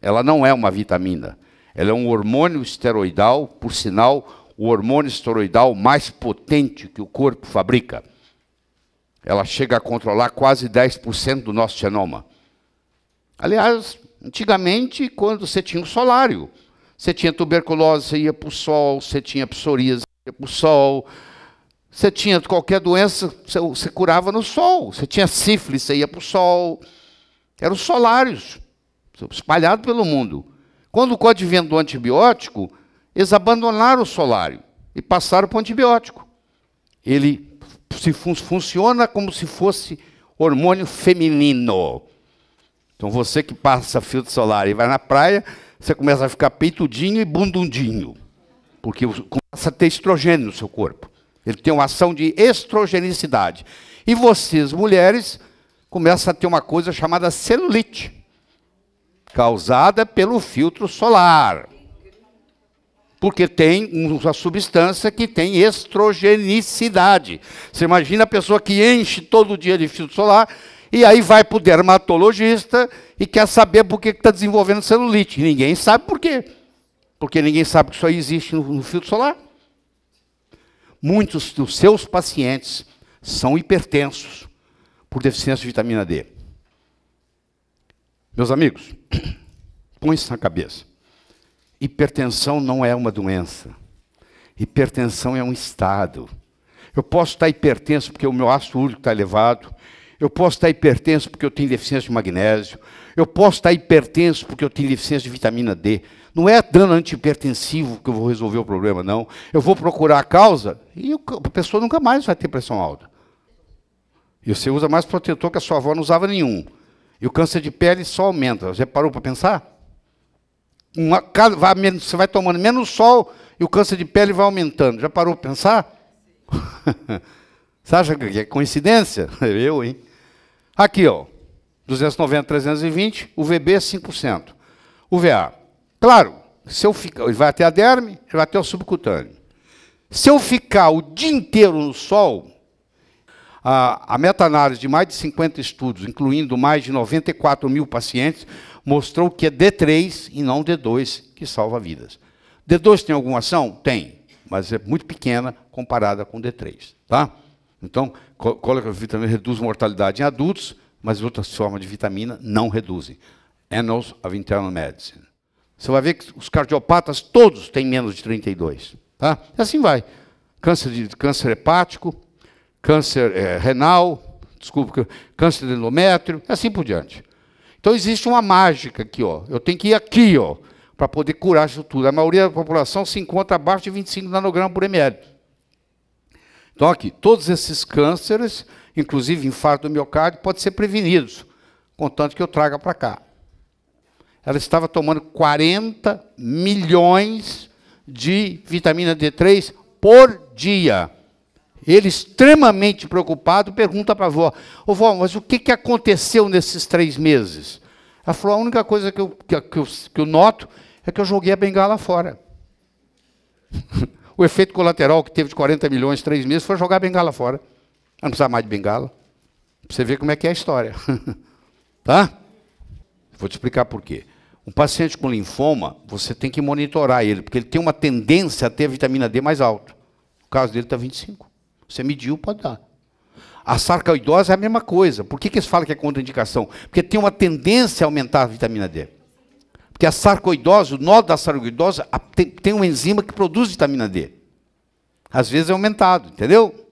Ela não é uma vitamina. Ela é um hormônio esteroidal, por sinal, o hormônio esteroidal mais potente que o corpo fabrica. Ela chega a controlar quase 10% do nosso genoma. Aliás, antigamente, quando você tinha o um solário, você tinha tuberculose, você ia para o sol, você tinha psoríase, você ia para o sol, você tinha qualquer doença, você, curava no sol, você tinha sífilis, você ia para o sol. Eram os solários espalhado pelo mundo. Quando o vem do antibiótico, eles abandonaram o solário e passaram para o antibiótico. Ele se fun funciona como se fosse hormônio feminino. Então você que passa filtro solar e vai na praia, você começa a ficar peitudinho e bundundinho, porque começa a ter estrogênio no seu corpo. Ele tem uma ação de estrogenicidade. E vocês, mulheres, começam a ter uma coisa chamada celulite causada pelo filtro solar. Porque tem uma substância que tem estrogenicidade. Você imagina a pessoa que enche todo dia de filtro solar e aí vai para o dermatologista e quer saber por que está desenvolvendo celulite. Ninguém sabe por quê. Porque ninguém sabe que isso aí existe no, no filtro solar. Muitos dos seus pacientes são hipertensos por deficiência de vitamina D. Meus amigos, põe isso na cabeça. Hipertensão não é uma doença. Hipertensão é um estado. Eu posso estar hipertenso porque o meu ácido úrico está elevado. Eu posso estar hipertenso porque eu tenho deficiência de magnésio. Eu posso estar hipertenso porque eu tenho deficiência de vitamina D. Não é dando antihipertensivo que eu vou resolver o problema, não. Eu vou procurar a causa e a pessoa nunca mais vai ter pressão alta. E você usa mais protetor que a sua avó não usava nenhum. E o câncer de pele só aumenta. Já parou para pensar? Uma, vai, você vai tomando menos sol e o câncer de pele vai aumentando. Já parou para pensar? você acha que é coincidência? Eu, hein? Aqui, ó. 290, 320, UVB 5%. UVA. Claro, se eu ficar, ele vai até a derme, ele vai até o subcutâneo. Se eu ficar o dia inteiro no sol, a, a meta-análise de mais de 50 estudos, incluindo mais de 94 mil pacientes, mostrou que é D3 e não D2 que salva vidas. D2 tem alguma ação? Tem, mas é muito pequena comparada com D3. Tá? Então, cólica vitamina reduz mortalidade em adultos, mas outras formas de vitamina não reduzem. Annals of Internal Medicine. Você vai ver que os cardiopatas todos têm menos de 32. Tá? E assim vai. Câncer, de, câncer hepático, câncer é, renal, desculpa, câncer de endométrio, assim por diante. Então existe uma mágica aqui, ó. Eu tenho que ir aqui, ó, para poder curar isso tudo. A maioria da população se encontra abaixo de 25 nanogramas por ml. Então aqui, todos esses cânceres, inclusive infarto do miocárdio, podem ser prevenidos, contanto que eu traga para cá. Ela estava tomando 40 milhões de vitamina D3 por dia. Ele, extremamente preocupado, pergunta para a avó: Ô vó, mas o que, que aconteceu nesses três meses? Ela falou: a única coisa que eu, que, eu, que eu noto é que eu joguei a bengala fora. o efeito colateral que teve de 40 milhões em três meses foi jogar a bengala fora. Ela não precisava mais de bengala. Pra você ver como é que é a história. tá? Vou te explicar por quê. Um paciente com linfoma, você tem que monitorar ele, porque ele tem uma tendência a ter a vitamina D mais alta. No caso dele está 25. Você mediu, pode dar. A sarcoidose é a mesma coisa. Por que, que eles falam que é contraindicação? Porque tem uma tendência a aumentar a vitamina D. Porque a sarcoidose, o nó da sarcoidose, tem, tem uma enzima que produz vitamina D. Às vezes é aumentado, entendeu?